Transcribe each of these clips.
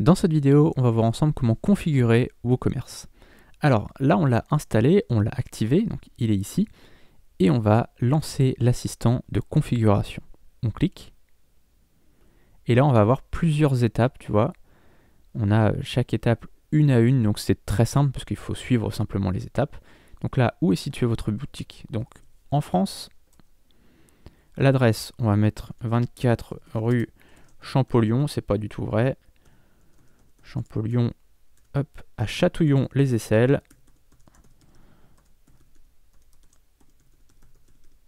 Dans cette vidéo, on va voir ensemble comment configurer WooCommerce. Alors là, on l'a installé, on l'a activé, donc il est ici, et on va lancer l'assistant de configuration. On clique, et là, on va avoir plusieurs étapes, tu vois. On a chaque étape une à une, donc c'est très simple parce qu'il faut suivre simplement les étapes. Donc là, où est située votre boutique Donc en France, l'adresse, on va mettre 24 rue Champollion, c'est pas du tout vrai. Champollion, hop, à Chatouillon les aisselles.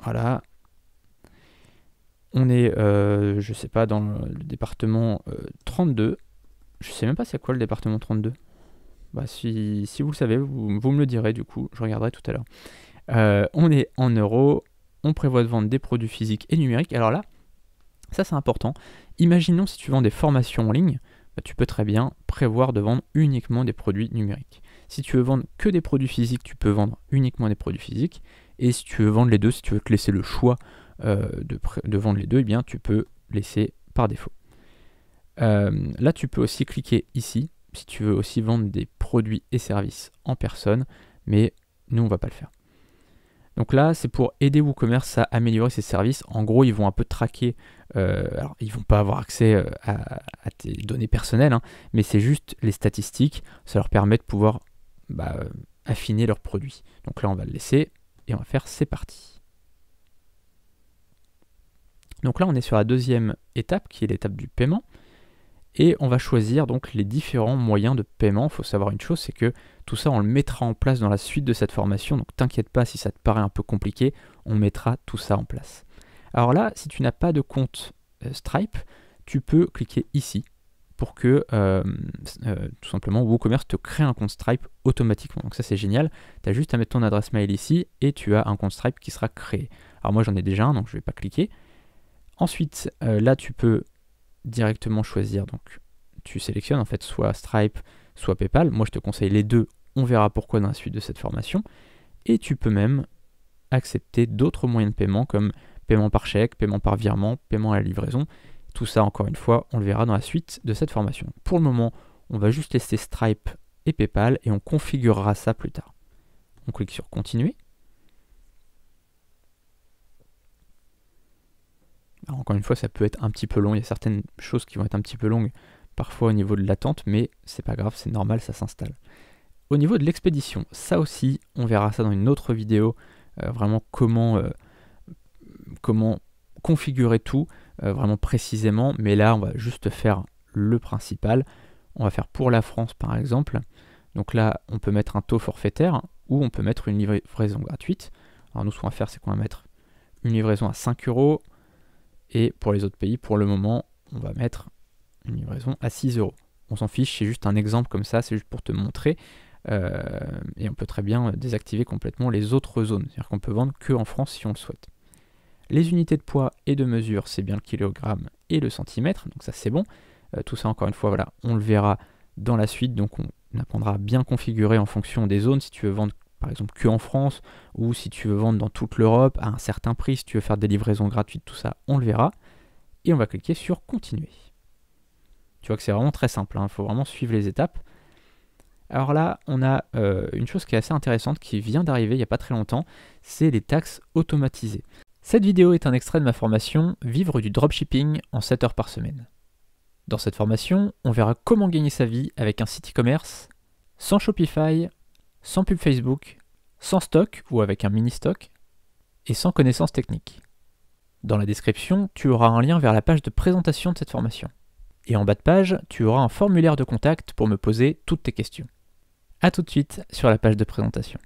Voilà. On est, je euh, je sais pas, dans le département 32. Euh, je sais même pas c'est quoi le département 32. Bah, si, si vous le savez, vous, me le direz du coup, je regarderai tout à l'heure. Euh, on est en euros, on prévoit de vendre des produits physiques et numériques. Alors là, ça c'est important. Imaginons si tu vends des formations en ligne, bah, tu peux très bien prévoir de vendre uniquement des produits numériques. Si tu veux vendre que des produits physiques, tu peux vendre uniquement des produits physiques. Et si tu veux vendre les deux, si tu veux te laisser le choix euh, de, vendre les deux, eh bien tu peux laisser par défaut. Euh, là, tu peux aussi cliquer ici si tu veux aussi vendre des produits et services en personne, mais nous, on va pas le faire. Donc là, c'est pour aider WooCommerce à améliorer ses services. En gros, ils vont un peu traquer. Euh, alors, ils vont pas avoir accès euh, à, tes données personnelles, hein, mais c'est juste les statistiques. Ça leur permet de pouvoir bah, euh, affiner leurs produits. Donc là, on va le laisser et on va faire c'est parti. Donc là, on est sur la deuxième étape qui est l'étape du paiement et on va choisir donc les différents moyens de paiement. Il faut savoir une chose, c'est que tout ça, on le mettra en place dans la suite de cette formation, donc t'inquiète pas si ça te paraît un peu compliqué, on mettra tout ça en place. Alors là, si tu n'as pas de compte euh, Stripe, tu peux cliquer ici pour que euh, euh, tout simplement WooCommerce te crée un compte Stripe automatiquement. Donc ça c'est génial, tu as juste à mettre ton adresse mail ici et tu as un compte Stripe qui sera créé. Alors moi j'en ai déjà un donc je ne vais pas cliquer. Ensuite là tu peux directement choisir. Donc tu sélectionnes en fait soit Stripe, soit PayPal. Moi je te conseille les deux, on verra pourquoi dans la suite de cette formation. Et tu peux même accepter d'autres moyens de paiement comme paiement par chèque, paiement par virement, paiement à la livraison. Tout ça encore une fois, on le verra dans la suite de cette formation. Pour le moment, on va juste tester Stripe et PayPal et on configurera ça plus tard. On clique sur continuer. encore une fois, ça peut être un petit peu long, il y a certaines choses qui vont être un petit peu longues parfois au niveau de l'attente, mais c'est pas grave, c'est normal, ça s'installe. Au niveau de l'expédition, ça aussi, on verra ça dans une autre vidéo, euh, vraiment comment, euh, comment configurer tout, euh, vraiment précisément, mais là, on va juste faire le principal. On va faire pour la France, par exemple. Donc là, on peut mettre un taux forfaitaire ou on peut mettre une livraison gratuite. Alors nous, ce qu'on va faire, c'est qu'on va mettre une livraison à 5 euros, et pour les autres pays, pour le moment, on va mettre une livraison à 6 euros. On s'en fiche, c'est juste un exemple comme ça, c'est juste pour te montrer. Euh, et on peut très bien euh, désactiver complètement les autres zones. C'est-à-dire qu'on peut vendre que en France si on le souhaite. Les unités de poids et de mesure, c'est bien le kilogramme et le centimètre, donc ça c'est bon. Euh, tout ça encore une fois, voilà, on le verra dans la suite, donc on, apprendra à bien configurer en fonction des zones. Si tu veux vendre par exemple que en France, ou si tu veux vendre dans toute l'Europe à un certain prix, si tu veux faire des livraisons gratuites, tout ça, on le verra. Et on va cliquer sur continuer. Tu vois que c'est vraiment très simple, il hein. faut vraiment suivre les étapes. Alors là, on a euh, une chose qui est assez intéressante qui vient d'arriver il n'y a pas très longtemps, c'est les taxes automatisées. Cette vidéo est un extrait de ma formation Vivre du dropshipping en 7 heures par semaine. Dans cette formation, on verra comment gagner sa vie avec un site e-commerce sans Shopify sans pub Facebook, sans stock ou avec un mini stock, et sans connaissances techniques. Dans la description, tu auras un lien vers la page de présentation de cette formation. Et en bas de page, tu auras un formulaire de contact pour me poser toutes tes questions. A tout de suite sur la page de présentation.